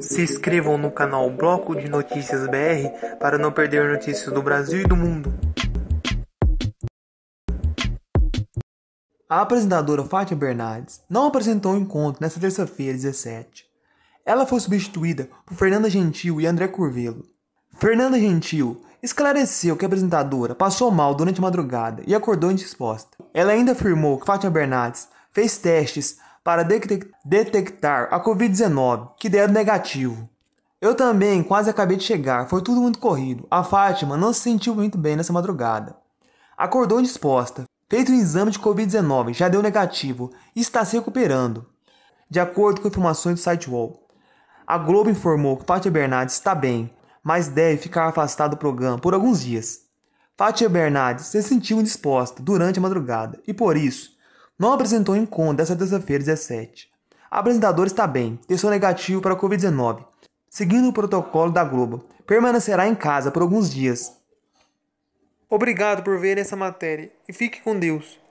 Se inscrevam no canal Bloco de Notícias BR para não perder notícias do Brasil e do mundo. A apresentadora Fátia Bernardes não apresentou o encontro nesta terça-feira, 17. Ela foi substituída por Fernanda Gentil e André Curvelo. Fernanda Gentil esclareceu que a apresentadora passou mal durante a madrugada e acordou indisposta. Ela ainda afirmou que Fátima Bernardes fez testes para detectar a Covid-19, que deram negativo. Eu também quase acabei de chegar, foi tudo muito corrido. A Fátima não se sentiu muito bem nessa madrugada. Acordou indisposta, feito o um exame de Covid-19, já deu negativo e está se recuperando. De acordo com informações do site Wall, a Globo informou que Fátima Bernardes está bem, mas deve ficar afastada do programa por alguns dias. Fátima Bernardes se sentiu indisposta durante a madrugada e, por isso, não apresentou encontro essa terça-feira 17. A apresentadora está bem, testou negativo para a Covid-19. Seguindo o protocolo da Globo, permanecerá em casa por alguns dias. Obrigado por ver essa matéria e fique com Deus.